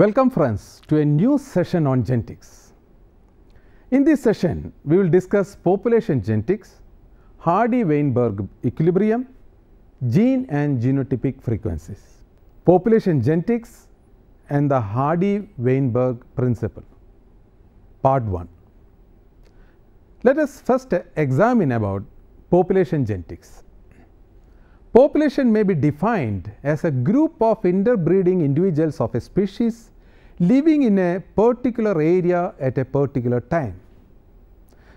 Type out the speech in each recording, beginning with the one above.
Welcome friends to a new session on genetics. In this session, we will discuss population genetics, Hardy-Weinberg equilibrium, gene and genotypic frequencies, population genetics and the Hardy-Weinberg principle, part 1. Let us first examine about population genetics. Population may be defined as a group of interbreeding individuals of a species living in a particular area at a particular time.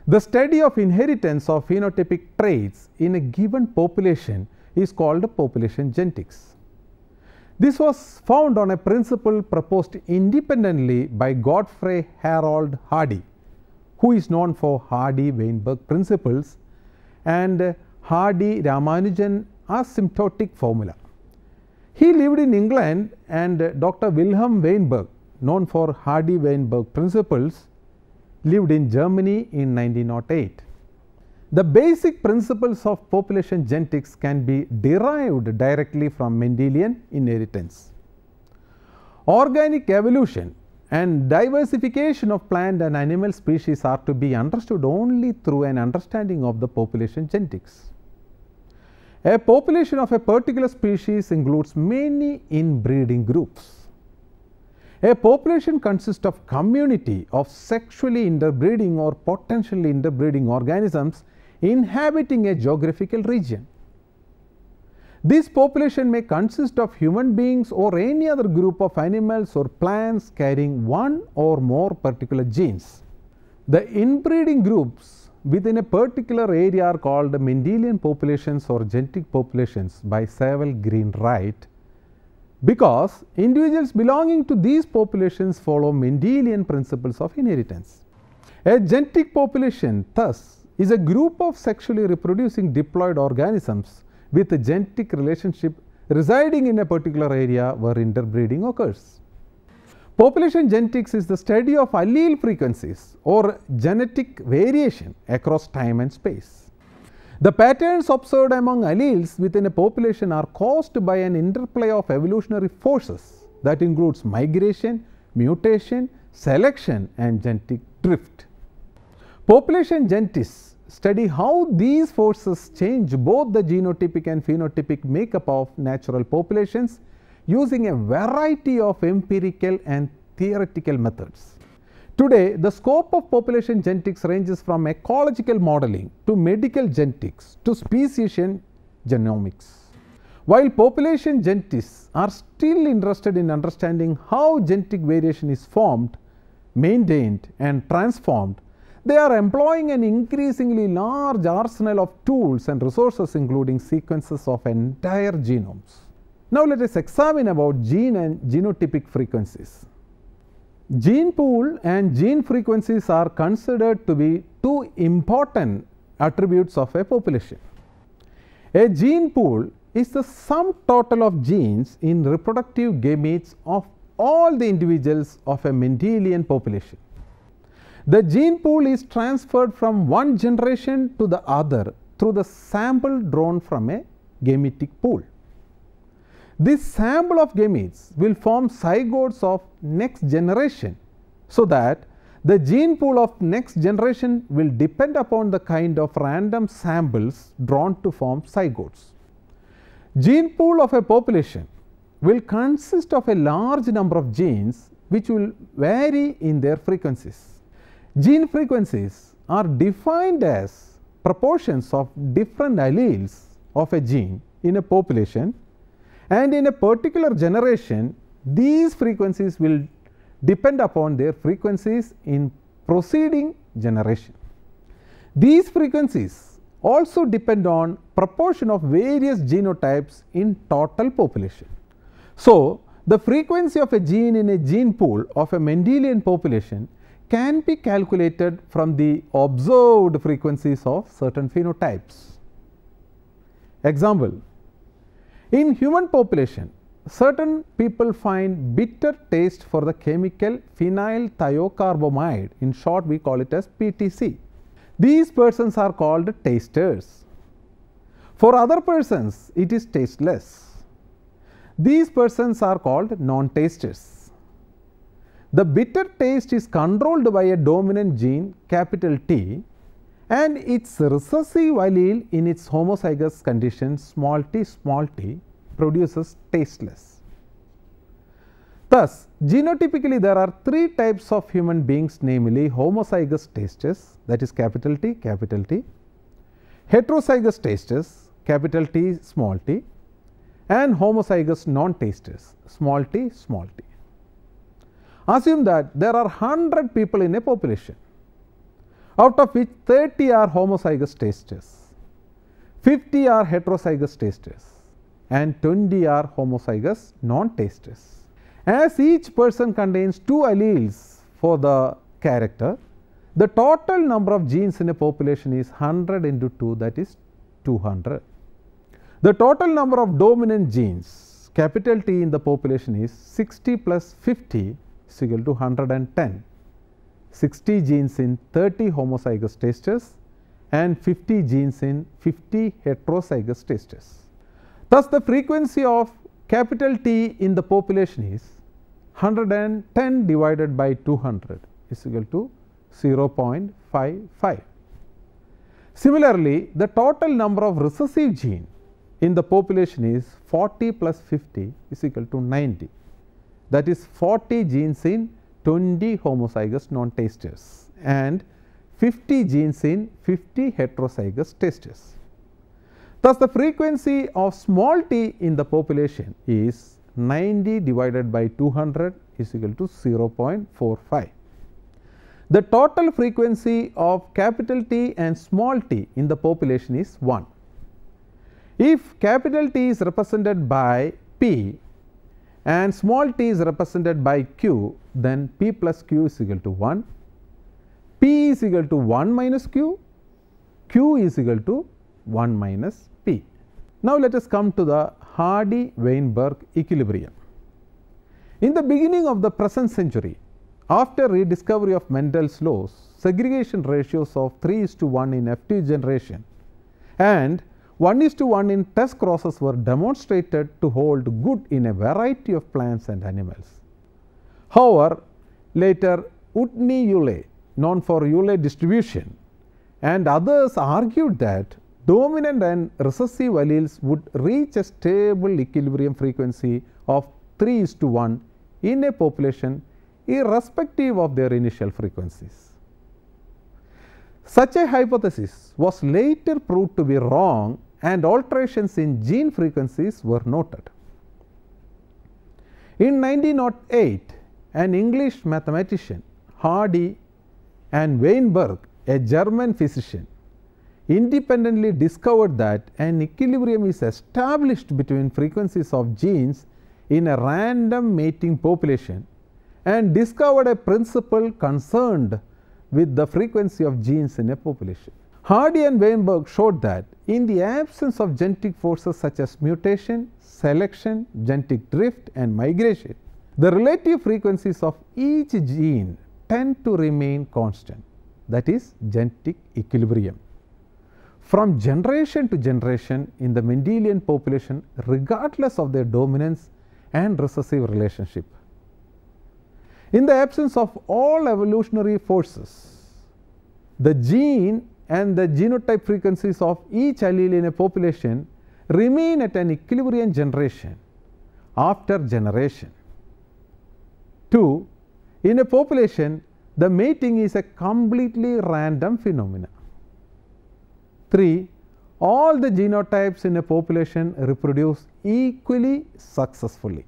The study of inheritance of phenotypic traits in a given population is called population genetics. This was found on a principle proposed independently by Godfrey Harold Hardy, who is known for Hardy-Weinberg principles and Hardy-Ramanujan asymptotic formula. He lived in England and Dr. Wilhelm Weinberg known for Hardy-Weinberg principles lived in Germany in 1908. The basic principles of population genetics can be derived directly from Mendelian inheritance. Organic evolution and diversification of plant and animal species are to be understood only through an understanding of the population genetics. A population of a particular species includes many inbreeding groups. A population consists of community of sexually interbreeding or potentially interbreeding organisms inhabiting a geographical region. This population may consist of human beings or any other group of animals or plants carrying one or more particular genes. The inbreeding groups within a particular area are called Mendelian populations or genetic populations by Sewell Green Wright because individuals belonging to these populations follow Mendelian principles of inheritance. A genetic population thus is a group of sexually reproducing diploid organisms with a genetic relationship residing in a particular area where interbreeding occurs. Population genetics is the study of allele frequencies or genetic variation across time and space. The patterns observed among alleles within a population are caused by an interplay of evolutionary forces that includes migration, mutation, selection and genetic drift. Population genetics study how these forces change both the genotypic and phenotypic makeup of natural populations using a variety of empirical and theoretical methods. Today, the scope of population genetics ranges from ecological modeling to medical genetics to speciation genomics. While population genetics are still interested in understanding how genetic variation is formed, maintained and transformed, they are employing an increasingly large arsenal of tools and resources including sequences of entire genomes. Now, let us examine about gene and genotypic frequencies. Gene pool and gene frequencies are considered to be two important attributes of a population. A gene pool is the sum total of genes in reproductive gametes of all the individuals of a Mendelian population. The gene pool is transferred from one generation to the other through the sample drawn from a gametic pool. This sample of gametes will form zygotes of next generation so that the gene pool of next generation will depend upon the kind of random samples drawn to form zygotes. Gene pool of a population will consist of a large number of genes which will vary in their frequencies. Gene frequencies are defined as proportions of different alleles of a gene in a population and in a particular generation, these frequencies will depend upon their frequencies in preceding generation. These frequencies also depend on proportion of various genotypes in total population. So, the frequency of a gene in a gene pool of a Mendelian population can be calculated from the observed frequencies of certain phenotypes. Example, in human population, certain people find bitter taste for the chemical phenyl thiocarbamide, in short we call it as PTC. These persons are called tasters. For other persons, it is tasteless. These persons are called non-tasters. The bitter taste is controlled by a dominant gene capital T and its recessive allele in its homozygous condition small t small t produces tasteless. Thus, genotypically there are three types of human beings namely homozygous tastes that is capital T capital T, heterozygous tastes capital T small t and homozygous non tastes small t small t. Assume that there are 100 people in a population out of which 30 are homozygous testers, 50 are heterozygous testers and 20 are homozygous non-tasters. As each person contains two alleles for the character, the total number of genes in a population is 100 into 2 that is 200. The total number of dominant genes capital T in the population is 60 plus 50 is equal to 110. 60 genes in 30 homozygous testers and 50 genes in 50 heterozygous testers. Thus, the frequency of capital T in the population is 110 divided by 200 is equal to 0.55. Similarly, the total number of recessive gene in the population is 40 plus 50 is equal to 90 that is 40 genes in 20 homozygous non-testers and 50 genes in 50 heterozygous testers. Thus, the frequency of small t in the population is 90 divided by 200 is equal to 0.45. The total frequency of capital T and small t in the population is 1. If capital T is represented by P and small t is represented by q, then p plus q is equal to 1, p is equal to 1 minus q, q is equal to 1 minus p. Now, let us come to the Hardy-Weinberg equilibrium. In the beginning of the present century, after rediscovery of Mendel's laws, segregation ratios of 3 is to 1 in F2 generation and 1 is to 1 in test crosses were demonstrated to hold good in a variety of plants and animals. However, later Utni Yule, known for Yule distribution, and others argued that dominant and recessive alleles would reach a stable equilibrium frequency of 3 is to 1 in a population irrespective of their initial frequencies. Such a hypothesis was later proved to be wrong and alterations in gene frequencies were noted. In 1908, an English mathematician Hardy and Weinberg, a German physician, independently discovered that an equilibrium is established between frequencies of genes in a random mating population and discovered a principle concerned with the frequency of genes in a population. Hardy and Weinberg showed that in the absence of genetic forces such as mutation, selection, genetic drift and migration, the relative frequencies of each gene tend to remain constant that is genetic equilibrium. From generation to generation in the Mendelian population regardless of their dominance and recessive relationship. In the absence of all evolutionary forces, the gene and the genotype frequencies of each allele in a population remain at an equilibrium generation after generation. 2. In a population, the mating is a completely random phenomena. 3. All the genotypes in a population reproduce equally successfully.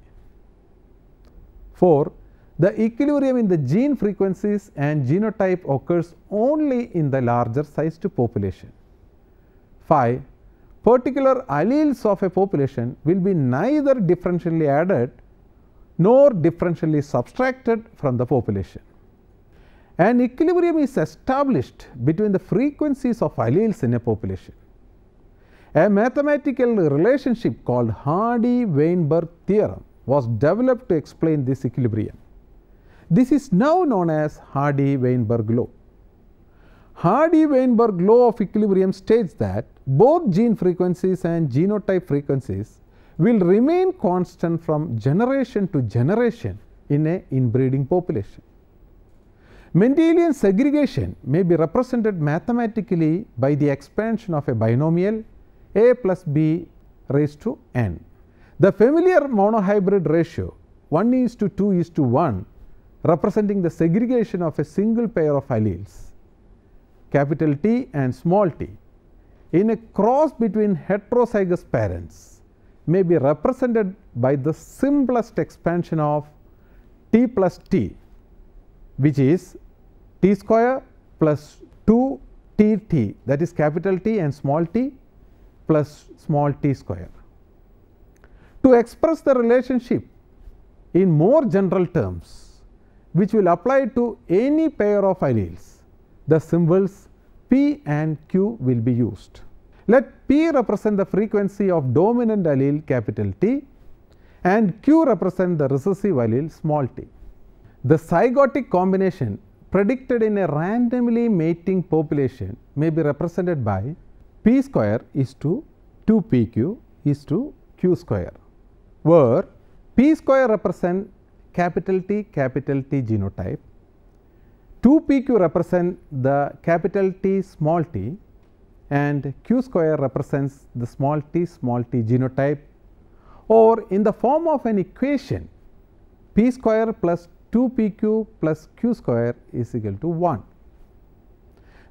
4. The equilibrium in the gene frequencies and genotype occurs only in the larger sized population. 5. Particular alleles of a population will be neither differentially added nor differentially subtracted from the population. An equilibrium is established between the frequencies of alleles in a population. A mathematical relationship called Hardy-Weinberg theorem was developed to explain this equilibrium. This is now known as Hardy-Weinberg law. Hardy-Weinberg law of equilibrium states that both gene frequencies and genotype frequencies will remain constant from generation to generation in a inbreeding population. Mendelian segregation may be represented mathematically by the expansion of a binomial a plus b raised to n. The familiar monohybrid ratio 1 is to 2 is to 1 representing the segregation of a single pair of alleles capital T and small t in a cross between heterozygous parents may be represented by the simplest expansion of t plus t which is t square plus 2 t t that is capital T and small t plus small t square. To express the relationship in more general terms which will apply to any pair of alleles. The symbols P and Q will be used. Let P represent the frequency of dominant allele capital T and Q represent the recessive allele small t. The zygotic combination predicted in a randomly mating population may be represented by P square is to 2 PQ is to Q square, where P square represent capital T, capital T genotype. 2PQ represent the capital T small t and Q square represents the small t small t genotype or in the form of an equation P square plus 2PQ plus Q square is equal to 1.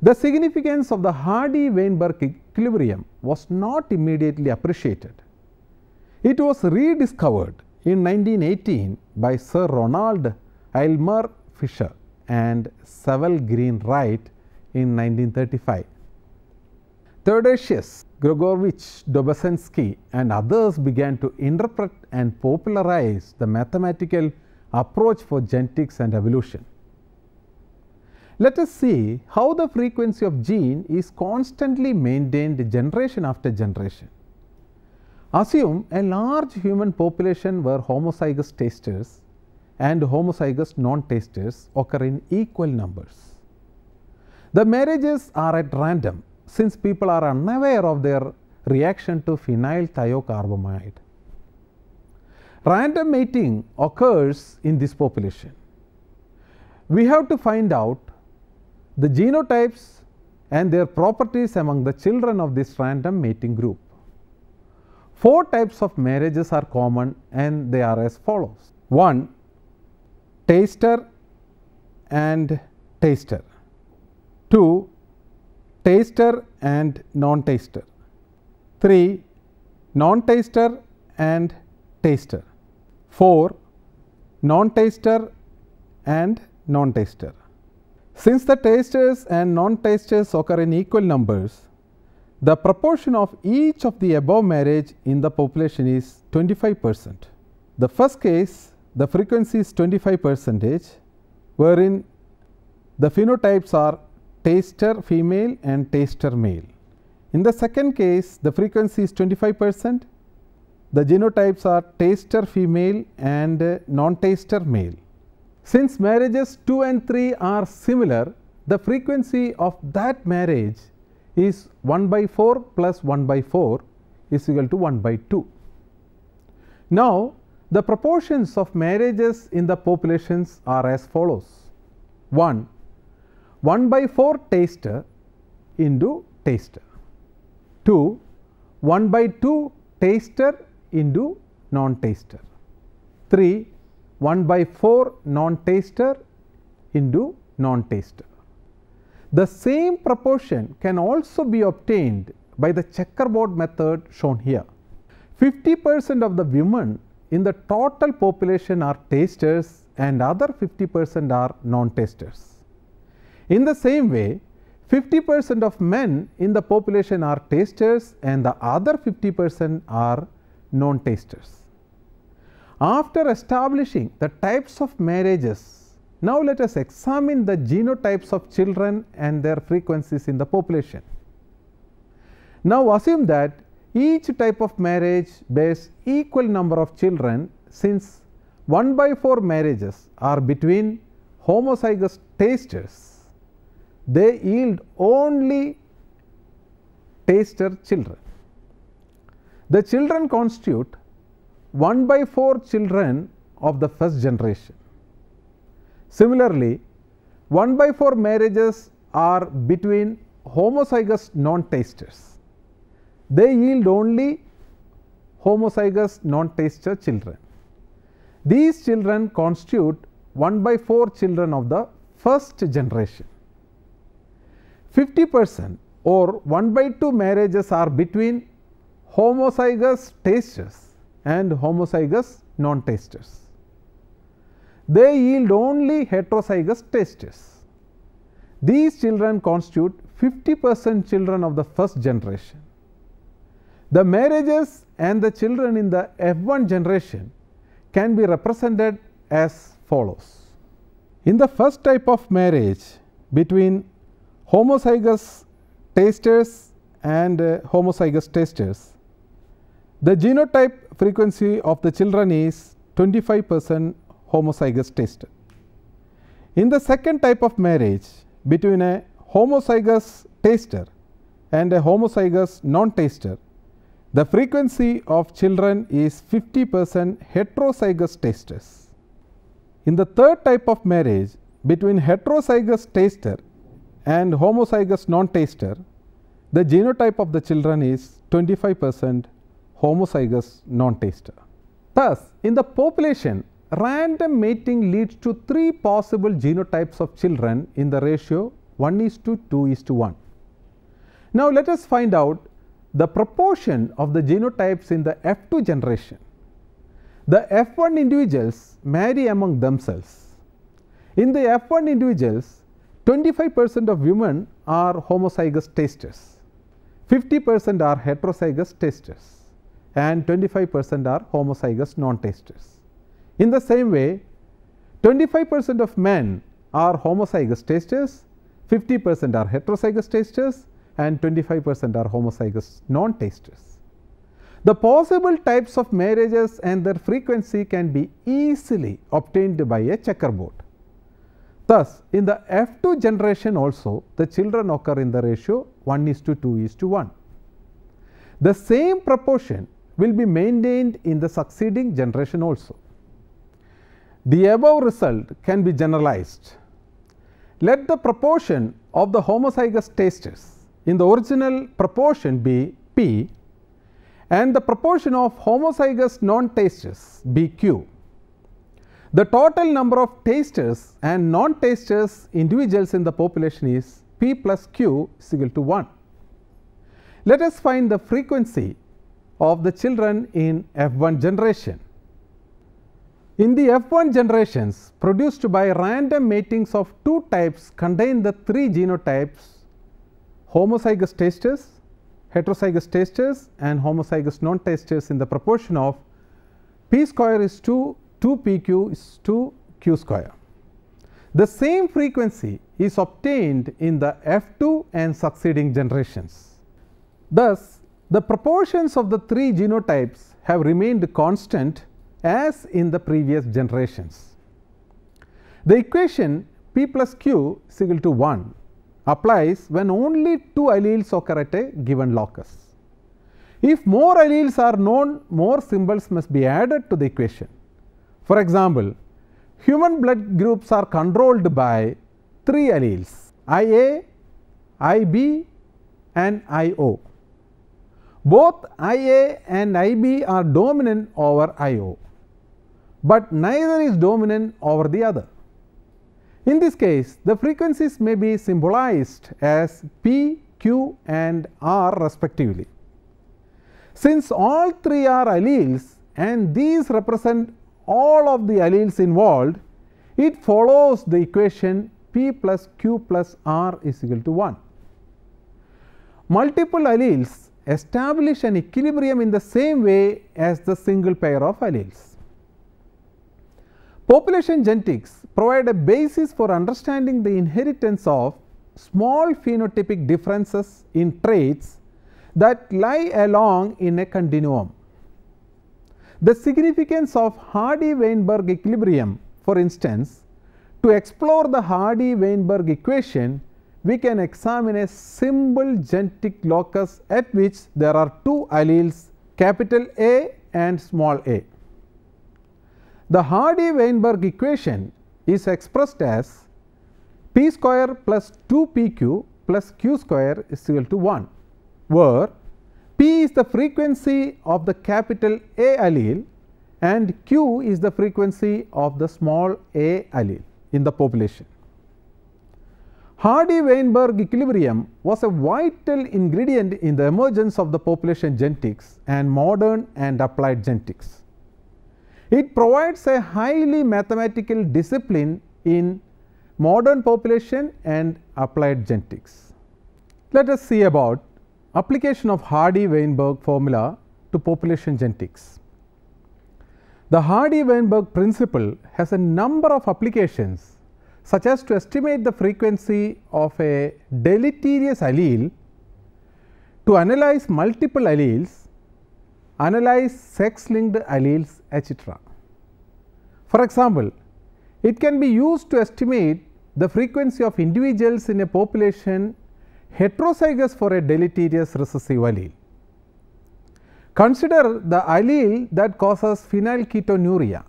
The significance of the Hardy-Weinberg equilibrium was not immediately appreciated. It was rediscovered in 1918 by Sir Ronald Aylmer Fisher and Sewell Green Wright in 1935. Theodosius Gregorovich Dobzhansky and others began to interpret and popularize the mathematical approach for genetics and evolution. Let us see how the frequency of gene is constantly maintained generation after generation. Assume a large human population where homozygous tasters and homozygous non-tasters occur in equal numbers. The marriages are at random since people are unaware of their reaction to phenyl thiocarbamide. Random mating occurs in this population. We have to find out the genotypes and their properties among the children of this random mating group. Four types of marriages are common and they are as follows. 1. Taster and taster. 2. Taster and non-taster. 3. Non-taster and taster. 4. Non-taster and non-taster. Since the tasters and non-tasters occur in equal numbers, the proportion of each of the above marriage in the population is 25 percent. The first case the frequency is 25 percentage wherein the phenotypes are taster female and taster male. In the second case the frequency is 25 percent the genotypes are taster female and uh, non-taster male. Since marriages 2 and 3 are similar, the frequency of that marriage is 1 by 4 plus 1 by 4 is equal to 1 by 2. Now, the proportions of marriages in the populations are as follows 1 1 by 4 taster into taster 2 1 by 2 taster into non taster 3 1 by 4 non taster into non taster the same proportion can also be obtained by the checkerboard method shown here. 50 percent of the women in the total population are tasters and other 50 percent are non-tasters. In the same way, 50 percent of men in the population are tasters and the other 50 percent are non-tasters. After establishing the types of marriages now let us examine the genotypes of children and their frequencies in the population. Now assume that each type of marriage bears equal number of children since 1 by 4 marriages are between homozygous tasters. They yield only taster children. The children constitute 1 by 4 children of the first generation. Similarly, 1 by 4 marriages are between homozygous non-tasters. They yield only homozygous non-taster children. These children constitute 1 by 4 children of the first generation. 50 percent or 1 by 2 marriages are between homozygous tasters and homozygous non-tasters they yield only heterozygous testes. These children constitute 50 percent children of the first generation. The marriages and the children in the F1 generation can be represented as follows. In the first type of marriage between homozygous testers and uh, homozygous testers, the genotype frequency of the children is 25 percent homozygous test. In the second type of marriage between a homozygous taster and a homozygous non-taster, the frequency of children is 50 percent heterozygous tasters. In the third type of marriage between heterozygous taster and homozygous non-taster, the genotype of the children is 25 percent homozygous non-taster. Thus, in the population Random mating leads to three possible genotypes of children in the ratio 1 is to 2 is to 1. Now, let us find out the proportion of the genotypes in the F2 generation. The F1 individuals marry among themselves. In the F1 individuals, 25 percent of women are homozygous testers, 50 percent are heterozygous testers and 25 percent are homozygous non-testers. In the same way, 25 percent of men are homozygous testers, 50 percent are heterozygous testers and 25 percent are homozygous non-tasters. The possible types of marriages and their frequency can be easily obtained by a checkerboard. Thus, in the F2 generation also the children occur in the ratio 1 is to 2 is to 1. The same proportion will be maintained in the succeeding generation also. The above result can be generalized. Let the proportion of the homozygous testes in the original proportion be P and the proportion of homozygous non-tasters be Q. The total number of tasters and non-tasters individuals in the population is P plus Q is equal to 1. Let us find the frequency of the children in F1 generation. In the F1 generations produced by random matings of two types contain the three genotypes homozygous testers, heterozygous testers and homozygous non-testers in the proportion of p square is 2, 2 pq is 2 q square. The same frequency is obtained in the F2 and succeeding generations. Thus, the proportions of the three genotypes have remained constant as in the previous generations. The equation P plus Q is equal to 1 applies when only two alleles occur at a given locus. If more alleles are known, more symbols must be added to the equation. For example, human blood groups are controlled by three alleles IA, IB and IO. Both IA and IB are dominant over IO but neither is dominant over the other. In this case, the frequencies may be symbolized as P, Q and R respectively. Since all three are alleles and these represent all of the alleles involved, it follows the equation P plus Q plus R is equal to 1. Multiple alleles establish an equilibrium in the same way as the single pair of alleles. Population genetics provide a basis for understanding the inheritance of small phenotypic differences in traits that lie along in a continuum. The significance of Hardy-Weinberg equilibrium for instance, to explore the Hardy-Weinberg equation we can examine a simple genetic locus at which there are two alleles capital A and small a. The Hardy-Weinberg equation is expressed as p square plus 2pq plus q square is equal to 1, where p is the frequency of the capital A allele and q is the frequency of the small a allele in the population. Hardy-Weinberg equilibrium was a vital ingredient in the emergence of the population genetics and modern and applied genetics. It provides a highly mathematical discipline in modern population and applied genetics. Let us see about application of Hardy-Weinberg formula to population genetics. The Hardy-Weinberg principle has a number of applications such as to estimate the frequency of a deleterious allele, to analyze multiple alleles, analyze sex linked alleles etc. For example, it can be used to estimate the frequency of individuals in a population heterozygous for a deleterious recessive allele. Consider the allele that causes phenylketonuria,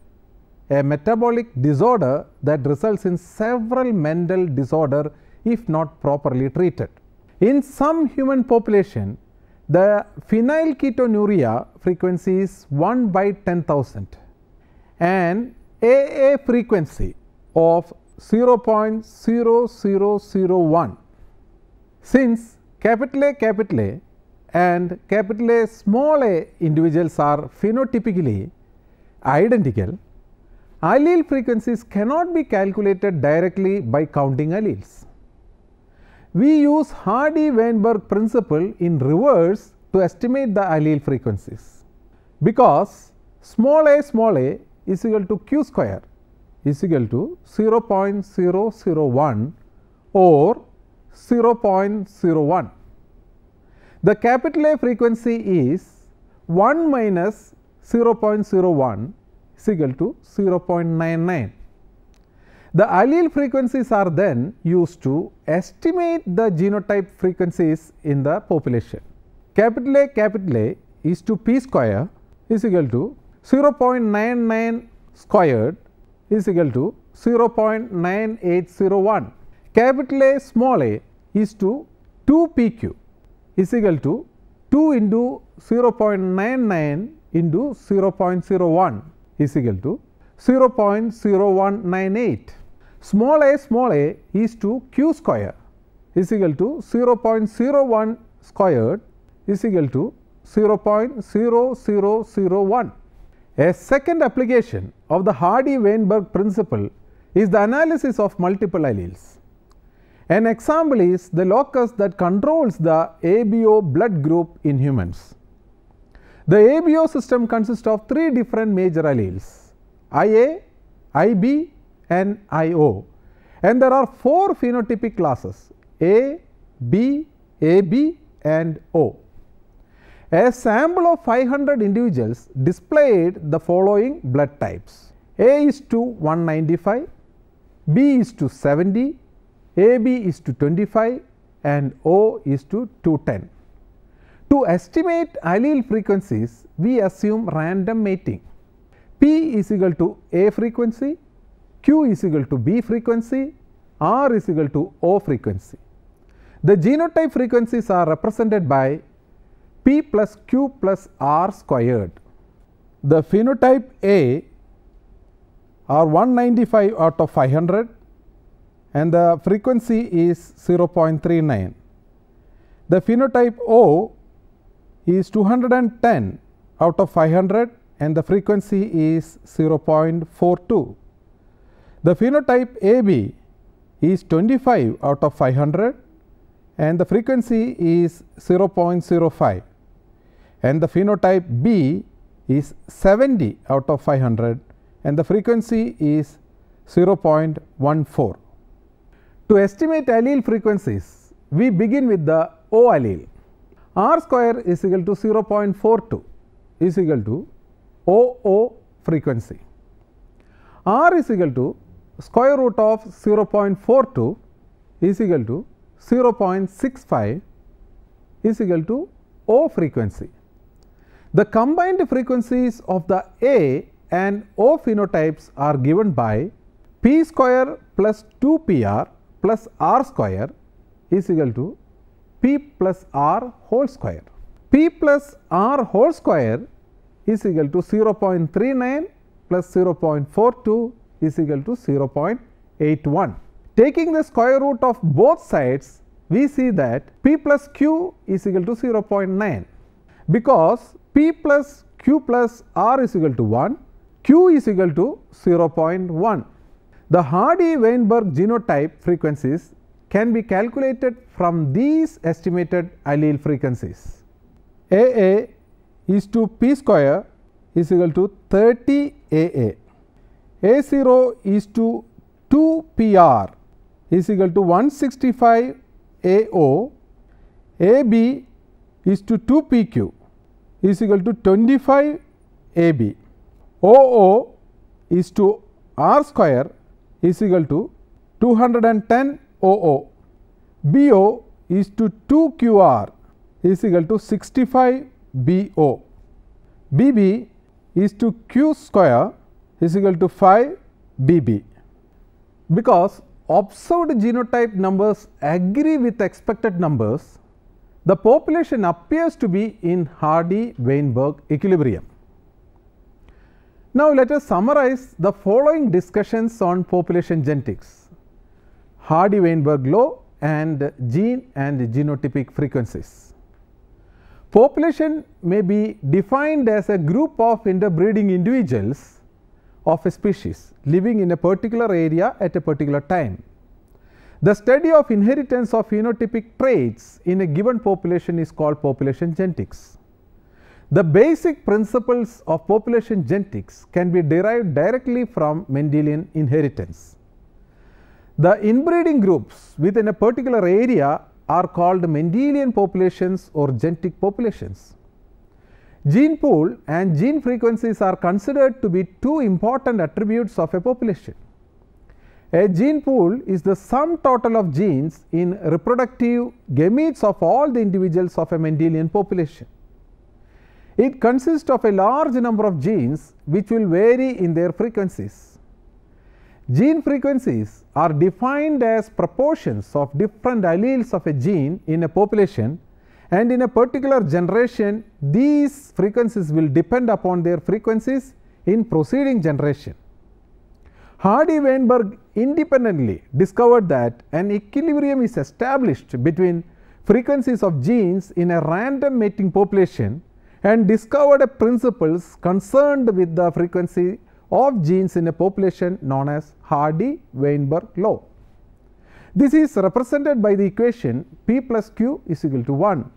a metabolic disorder that results in several mental disorder if not properly treated. In some human population, the phenylketonuria frequency is 1 by 10,000 and AA frequency of 0.0001. Since capital A capital A and capital A small a individuals are phenotypically identical, allele frequencies cannot be calculated directly by counting alleles. We use Hardy-Weinberg principle in reverse to estimate the allele frequencies because small a small a is equal to q square is equal to 0.001 or 0.01. The capital A frequency is 1 minus 0.01 is equal to 0.99. The allele frequencies are then used to estimate the genotype frequencies in the population. Capital A capital A is to p square is equal to 0.99 squared is equal to 0.9801. Capital A small a is to 2 pq is equal to 2 into 0.99 into 0.01 is equal to 0.0198 small a small a is to q square is equal to 0.01 squared is equal to 0.0001. A second application of the Hardy-Weinberg principle is the analysis of multiple alleles. An example is the locus that controls the ABO blood group in humans. The ABO system consists of three different major alleles IA, IB NIO, And there are four phenotypic classes A, B, AB and O. A sample of 500 individuals displayed the following blood types. A is to 195, B is to 70, AB is to 25 and O is to 210. To estimate allele frequencies, we assume random mating. P is equal to A frequency, Q is equal to B frequency, R is equal to O frequency. The genotype frequencies are represented by P plus Q plus R squared. The phenotype A are 195 out of 500 and the frequency is 0.39. The phenotype O is 210 out of 500 and the frequency is 0.42. The phenotype AB is 25 out of 500 and the frequency is 0.05 and the phenotype B is 70 out of 500 and the frequency is 0.14. To estimate allele frequencies, we begin with the O allele. R square is equal to 0.42 is equal to OO frequency. R is equal to square root of 0.42 is equal to 0.65 is equal to O frequency. The combined frequencies of the A and O phenotypes are given by P square plus 2 PR plus R square is equal to P plus R whole square. P plus R whole square is equal to 0.39 plus 0.42 is equal to 0.81. Taking the square root of both sides, we see that p plus q is equal to 0.9 because p plus q plus r is equal to 1, q is equal to 0.1. The Hardy-Weinberg genotype frequencies can be calculated from these estimated allele frequencies. AA is to p square is equal to 30 AA. A0 is to 2 PR is equal to 165 A O A B is to 2 PQ is equal to 25 A B O O is to R square is equal to 210 O O B O is to 2 QR is equal to 65 B O B B is to Q square is equal to phi BB, because observed genotype numbers agree with expected numbers, the population appears to be in Hardy-Weinberg equilibrium. Now, let us summarize the following discussions on population genetics, Hardy-Weinberg law and gene and genotypic frequencies. Population may be defined as a group of interbreeding individuals of a species living in a particular area at a particular time. The study of inheritance of phenotypic traits in a given population is called population genetics. The basic principles of population genetics can be derived directly from Mendelian inheritance. The inbreeding groups within a particular area are called Mendelian populations or genetic populations. Gene pool and gene frequencies are considered to be two important attributes of a population. A gene pool is the sum total of genes in reproductive gametes of all the individuals of a Mendelian population. It consists of a large number of genes which will vary in their frequencies. Gene frequencies are defined as proportions of different alleles of a gene in a population and in a particular generation these frequencies will depend upon their frequencies in preceding generation. Hardy-Weinberg independently discovered that an equilibrium is established between frequencies of genes in a random mating population and discovered principles concerned with the frequency of genes in a population known as Hardy-Weinberg law. This is represented by the equation P plus Q is equal to 1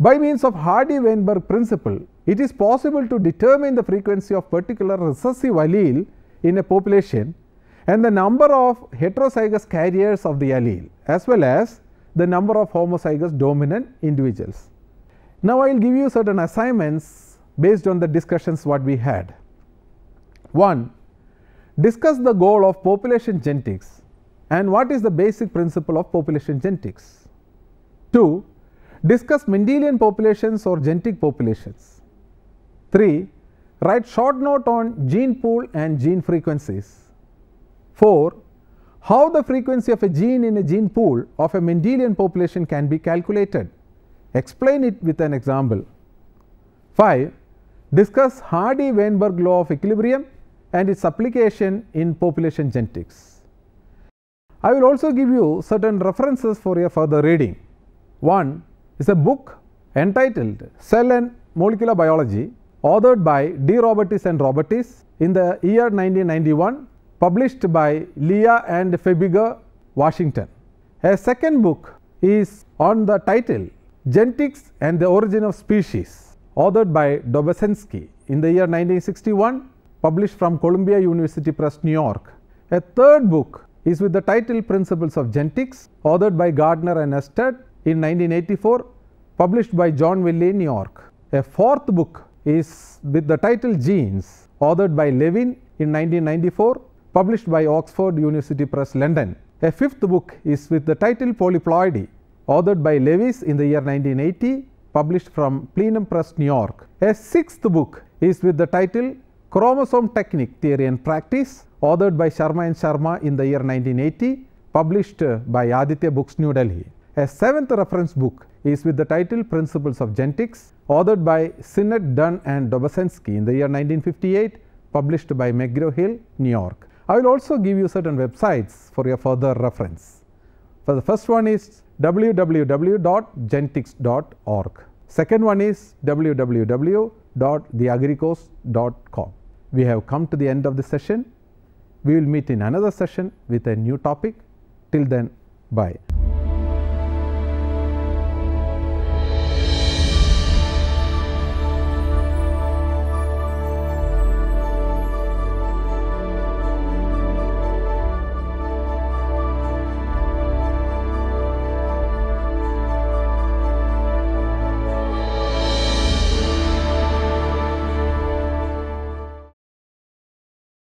by means of Hardy-Weinberg principle, it is possible to determine the frequency of particular recessive allele in a population and the number of heterozygous carriers of the allele as well as the number of homozygous dominant individuals. Now, I will give you certain assignments based on the discussions what we had. 1. Discuss the goal of population genetics and what is the basic principle of population genetics. 2. Discuss Mendelian populations or genetic populations. 3. Write short note on gene pool and gene frequencies. 4. How the frequency of a gene in a gene pool of a Mendelian population can be calculated. Explain it with an example. 5. Discuss Hardy-Weinberg law of equilibrium and its application in population genetics. I will also give you certain references for your further reading. 1 is a book entitled Cell and Molecular Biology authored by D. Robertis and Robertis in the year 1991 published by Leah and Febiger Washington. A second book is on the title Genetics and the Origin of Species authored by Dobzhansky in the year 1961 published from Columbia University Press New York. A third book is with the title Principles of Genetics authored by Gardner and Estad in 1984 published by John Willey in New York. A fourth book is with the title Genes authored by Levin in 1994 published by Oxford University Press London. A fifth book is with the title Polyploidy authored by Lewis in the year 1980 published from Plenum Press New York. A sixth book is with the title Chromosome Technique Theory and Practice authored by Sharma and Sharma in the year 1980 published uh, by Aditya Books New Delhi. A seventh reference book is with the title Principles of Genetics, authored by Sinnett Dunn and Dobosensky in the year 1958, published by McGraw-Hill, New York. I will also give you certain websites for your further reference. For the first one is www.genetics.org. Second one is www.theagricos.com. We have come to the end of the session. We will meet in another session with a new topic. Till then, bye.